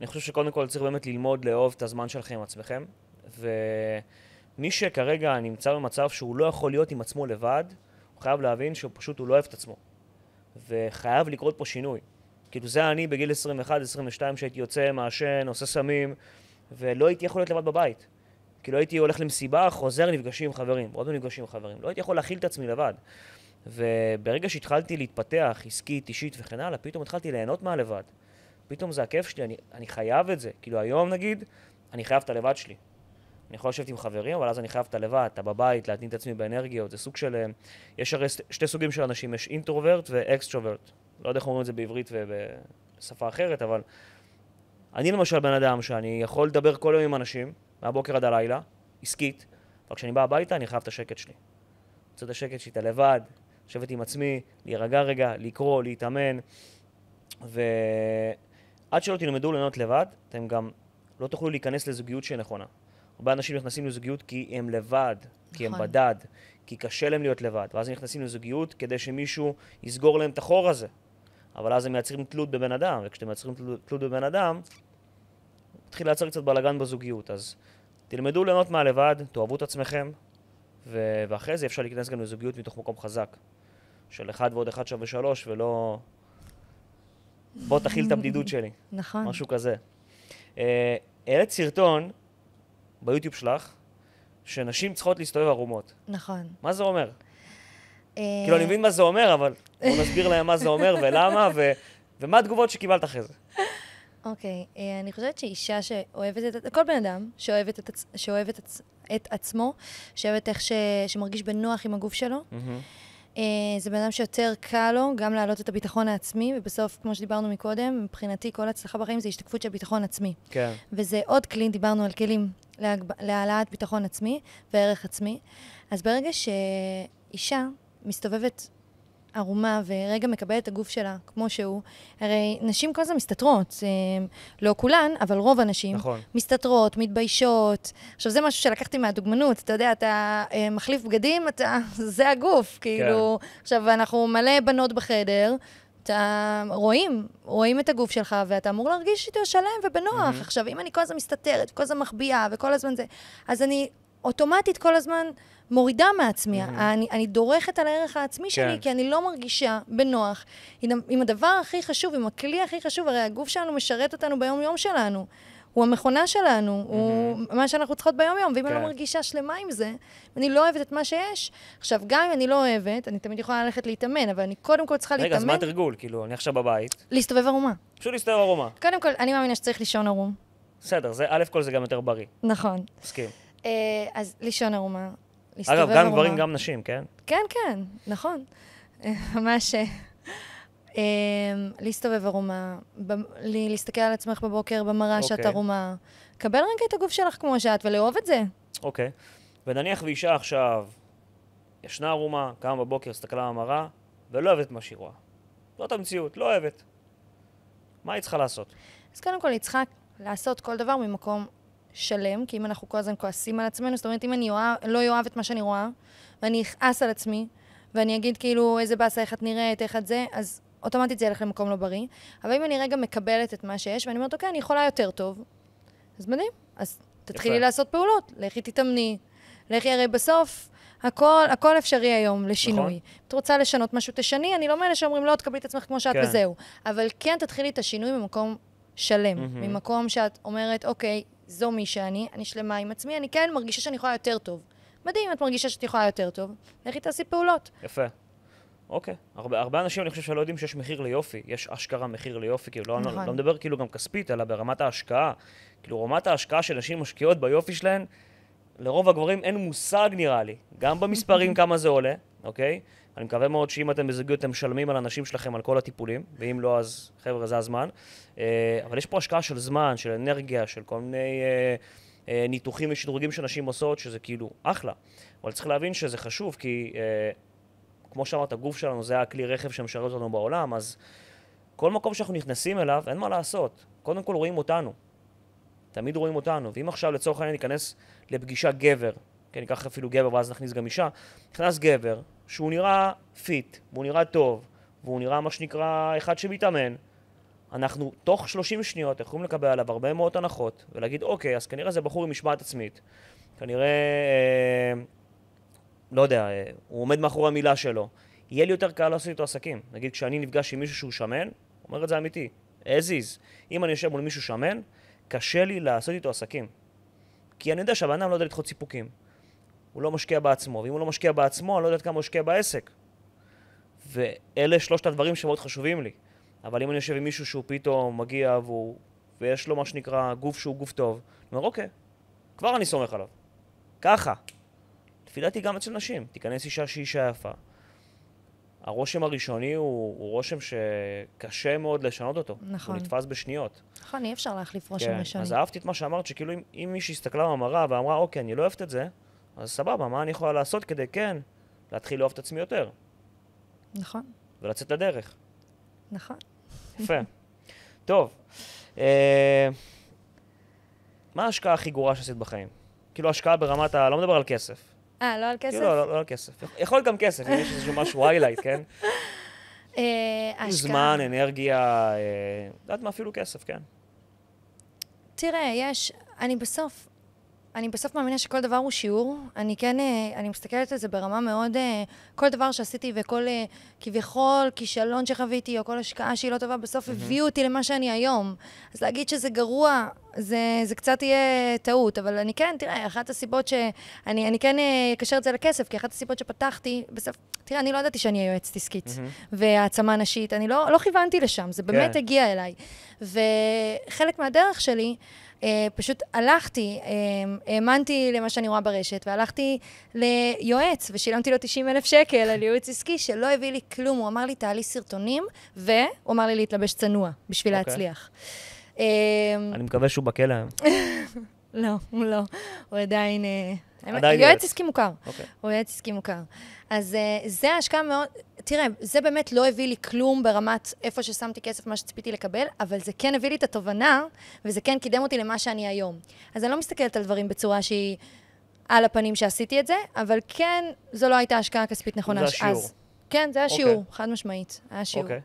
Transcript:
אני חושב שקודם כל צריך באמת ללמוד לאהוב את הזמן שלכם עם עצמכם, ומי שכרגע נמצא במצב שהוא לא יכול להיות עם עצמו לבד, הוא חייב להבין שפשוט הוא לא אוהב את עצמו, וחייב לקרות פה שינוי. כאילו זה אני בגיל 21-22 שהייתי יוצא, מעשן, עושה סמים, ולא הייתי יכול להיות לבד בבית. כאילו הייתי הולך למסיבה, חוזר, נפגשים עם חברים, עוד פעם נפגשים עם חברים. לא הייתי יכול להכיל את עצמי לבד. וברגע שהתחלתי להתפתח עסקית, אישית וכן הלאה, פתאום התחלתי ליהנות מהלבד. פתאום זה הכיף שלי, אני, אני חייב את זה. כאילו היום נגיד, אני חייב את הלבד שלי. אני יכול לשבת עם חברים, אבל אז אני חייב את הלבד, אתה בבית, להתנין את עצמי באנרגיות, זה סוג של... אה, יש הרי שתי סוגים של אנשים, יש אינטרוברט ואקסטרוברט. לא יודע איך אומרים את זה בעברית ובשפה אחרת, אבל... אני למשל בן אדם שאני יכול לדבר כל יום עם אנשים, מהבוקר עד הלילה, עסקית, אבל כשאני בא הביתה אני חייב את השקט שלי. רוצה את השקט שלי, את הלבד, לשבת עם עצמי, להירגע רגע, לקרוא, להתאמן, ו... עד שלא תלמדו ליהנות לבד, אתם גם לא תוכלו להיכנס לזוגיות שהיא נכונה. הרבה אנשים נכנסים לזוגיות כי הם לבד, נכון. כי הם נכון. בדד, כי קשה להם להיות לבד, ואז הם נכנסים לזוגיות כדי שמישהו יסגור להם את החור הזה. אבל אז הם מייצרים תלות בבן אדם, וכשאתם מייצרים תלות בבן אדם, מתחיל לייצר קצת בלאגן בזוגיות. אז תלמדו ליהנות מהלבד, תאהבו את עצמכם, ו- ואחרי זה אפשר להיכנס גם לזוגיות מתוך מקום חזק. של אחד ועוד אחד שווה שלוש, ולא בוא תכיל את mm, הבדידות שלי. נכון. משהו כזה. אה, העלית סרטון ביוטיוב שלך, שנשים צריכות להסתובב ערומות. נכון. מה זה אומר? אה, כאילו, אני מבין מה זה אומר, אבל בוא נסביר להם מה זה אומר ולמה, ו... ומה התגובות שקיבלת אחרי זה. אוקיי, okay, אה, אני חושבת שאישה שאוהבת את... כל בן אדם שאוהבת את, עצ... שאוהב את, עצ... את עצמו, שאוהבת איך ש... שמרגיש בנוח עם הגוף שלו, mm-hmm. אה, זה בן אדם שיותר קל לו גם להעלות את הביטחון העצמי, ובסוף, כמו שדיברנו מקודם, מבחינתי כל הצלחה בחיים זה השתקפות של ביטחון עצמי. כן. וזה עוד כלי, דיברנו על כלים להגב... להעלאת ביטחון עצמי וערך עצמי. אז ברגע שאישה מסתובבת ערומה ורגע מקבלת את הגוף שלה כמו שהוא, הרי נשים כל הזמן מסתתרות, אה, לא כולן, אבל רוב הנשים, נכון. מסתתרות, מתביישות. עכשיו, זה משהו שלקחתי מהדוגמנות, אתה יודע, אתה אה, מחליף בגדים, אתה, זה הגוף, כאילו. כן. עכשיו, אנחנו מלא בנות בחדר, אתה רואים, רואים את הגוף שלך, ואתה אמור להרגיש איתו שלם ובנוח. Mm-hmm. עכשיו, אם אני כל הזמן מסתתרת, כל הזמן מחביאה, וכל הזמן זה, אז אני אוטומטית כל הזמן... מורידה מעצמי. Mm-hmm. אני, אני דורכת על הערך העצמי שלי, כן. כי אני לא מרגישה בנוח עם, עם הדבר הכי חשוב, עם הכלי הכי חשוב, הרי הגוף שלנו משרת אותנו ביום-יום שלנו. הוא המכונה שלנו, mm-hmm. הוא מה שאנחנו צריכות ביום-יום, ואם כן. אני לא כן. מרגישה שלמה עם זה, אני לא אוהבת את מה שיש. עכשיו, גם אם אני לא אוהבת, אני תמיד יכולה ללכת להתאמן, אבל אני קודם כל צריכה רגע, להתאמן... רגע, אז מה התרגול? כאילו, אני עכשיו בבית. להסתובב ערומה. פשוט להסתובב ערומה. קודם כל, אני מאמינה שצריך לישון ערום. בסדר, זה, א' כל זה גם יותר בריא. נכון. מסכים. אה, אז לישון ערומה. מסתובב אגב, גם גברים, גם נשים, כן? כן, כן, נכון. אה, ממש... אה, אמ, להסתובב ערומה, להסתכל על עצמך בבוקר במראה אוקיי. שאת ערומה. קבל רגע את הגוף שלך כמו שאת ולאהוב את זה. אוקיי. ונניח ואישה עכשיו ישנה ערומה, קמה בבוקר, הסתכלה במראה, ולא אוהבת מה שהיא רואה. זאת המציאות, לא אוהבת. מה היא צריכה לעשות? אז קודם כל היא צריכה לעשות כל דבר ממקום שלם, כי אם אנחנו כל הזמן כועסים על עצמנו, זאת אומרת, אם אני אוהב, לא אוהב את מה שאני רואה, ואני אכעס על עצמי, ואני אגיד כאילו איזה באסה, איך את נראית, איך את זה, אז אוטומטית זה ילך למקום לא בריא. אבל אם אני רגע מקבלת את מה שיש, ואני אומרת, אוקיי, אני יכולה יותר טוב, אז מדהים. אז תתחילי יפה. לעשות פעולות, לכי תתאמני, לכי, הרי בסוף... הכל, הכל אפשרי היום לשינוי. נכון. את רוצה לשנות משהו, תשני, אני לא מאלה שאומרים, לא, תקבלי את עצמך כמו שאת כן. וזהו. אבל כן תתחילי את השינוי ממקום שלם, mm-hmm. ממקום שאת אומרת, אוקיי, זו מי שאני, אני שלמה עם עצמי, אני כן מרגישה שאני יכולה יותר טוב. מדהים, את מרגישה שאת יכולה יותר טוב, לכי תעשי פעולות. יפה. אוקיי. הרבה, הרבה אנשים, אני חושב, שלא יודעים שיש מחיר ליופי. יש אשכרה מחיר ליופי, כאילו, לא, לא נכון. לא, לא מדבר כאילו גם כספית, אלא ברמת ההשקעה. כאילו, רמת ההשקעה של נשים משקיעות ביופי שלהן, לרוב הגברים אין מושג, נראה לי. גם במספרים כמה זה עולה, אוקיי? אני מקווה מאוד שאם אתם בזוגיות אתם משלמים על אנשים שלכם על כל הטיפולים, ואם לא אז חבר'ה זה הזמן. אה, אבל יש פה השקעה של זמן, של אנרגיה, של כל מיני אה, אה, ניתוחים ושדרוגים שנשים עושות, שזה כאילו אחלה. אבל צריך להבין שזה חשוב, כי כמו שאמרת, הגוף שלנו זה הכלי רכב שמשרת אותנו בעולם, אז כל מקום שאנחנו נכנסים אליו, אין מה לעשות. קודם כל רואים אותנו. תמיד רואים אותנו. ואם עכשיו לצורך העניין ניכנס לפגישה גבר כי ניקח אפילו גבר ואז נכניס גם אישה, נכנס גבר שהוא נראה פיט, והוא נראה טוב, והוא נראה מה שנקרא אחד שמתאמן, אנחנו תוך 30 שניות יכולים לקבל עליו הרבה מאוד הנחות, ולהגיד, אוקיי, אז כנראה זה בחור עם משמעת עצמית. כנראה, אה, לא יודע, אה, הוא עומד מאחורי המילה שלו. יהיה לי יותר קל לעשות איתו עסקים. נגיד, כשאני נפגש עם מישהו שהוא שמן, אומר את זה אמיתי, as is. אם אני יושב מול מישהו שמן, קשה לי לעשות איתו עסקים. כי אני יודע שהבן אדם לא יודע לדחות סיפוקים. הוא לא משקיע בעצמו, ואם הוא לא משקיע בעצמו, אני לא יודעת כמה הוא משקיע בעסק. ואלה שלושת הדברים שמאוד חשובים לי. אבל אם אני יושב עם מישהו שהוא פתאום מגיע והוא, ויש לו מה שנקרא גוף שהוא גוף טוב, אני אומר, אוקיי, כבר אני סומך עליו. ככה. לפי דעתי גם אצל נשים, תיכנס אישה שהיא אישה יפה. הרושם הראשוני הוא, הוא רושם שקשה מאוד לשנות אותו. נכון. הוא נתפס בשניות. נכון, אי אפשר להחליף כן, רושם כן. ראשוני. אז אהבתי את מה שאמרת, שכאילו אם, אם מישהי הסתכלה במראה ואמרה, אוקיי, אני לא אוהבת את זה, אז סבבה, מה אני יכולה לעשות כדי כן להתחיל לאהוב את עצמי יותר? נכון. ולצאת לדרך. נכון. יפה. טוב, אה, מה ההשקעה הכי גרועה שעשית בחיים? כאילו השקעה ברמת ה... לא מדבר על כסף. אה, לא על כאילו, כסף? כאילו, לא, לא, לא על כסף. יכול להיות גם כסף, אם יש איזשהו משהו highlight, כן? אה, השקעה. זמן, אנרגיה, אה, את יודעת מה, אפילו כסף, כן. תראה, יש, אני בסוף, אני בסוף מאמינה שכל דבר הוא שיעור. אני כן, אה, אני מסתכלת על זה ברמה מאוד, אה, כל דבר שעשיתי וכל אה, כביכול כישלון שחוויתי, או כל השקעה שהיא לא טובה, בסוף mm-hmm. הביאו אותי למה שאני היום. אז להגיד שזה גרוע, זה, זה קצת יהיה טעות, אבל אני כן, תראה, אחת הסיבות ש... אני אני כן אקשר את זה לכסף, כי אחת הסיבות שפתחתי, בסוף, תראה, אני לא ידעתי שאני יועצת עסקית, mm-hmm. והעצמה נשית, אני לא, לא כיוונתי לשם, זה באמת yeah. כן. הגיע אליי. וחלק מהדרך שלי, אה, פשוט הלכתי, אה, האמנתי למה שאני רואה ברשת, והלכתי ליועץ, ושילמתי לו 90 אלף שקל על ייעוץ עסקי, שלא הביא לי כלום. הוא אמר לי, תעלי סרטונים, והוא אמר לי להתלבש צנוע, בשביל okay. אוקיי. להצליח. אה, אני מקווה שהוא בכלא היום. לא, הוא לא. הוא עדיין... אה, עדיין יועץ יועץ עסקי מוכר. Okay. אוקיי. הוא יועץ עסקי מוכר. אז אה, זה השקעה מאוד... תראה, זה באמת לא הביא לי כלום ברמת איפה ששמתי כסף, מה שציפיתי לקבל, אבל זה כן הביא לי את התובנה, וזה כן קידם אותי למה שאני היום. אז אני לא מסתכלת על דברים בצורה שהיא על הפנים שעשיתי את זה, אבל כן, זו לא הייתה השקעה כספית נכונה. זה השיעור. אז, כן, זה השיעור, אוקיי. okay. חד משמעית. היה שיעור. Okay. אוקיי.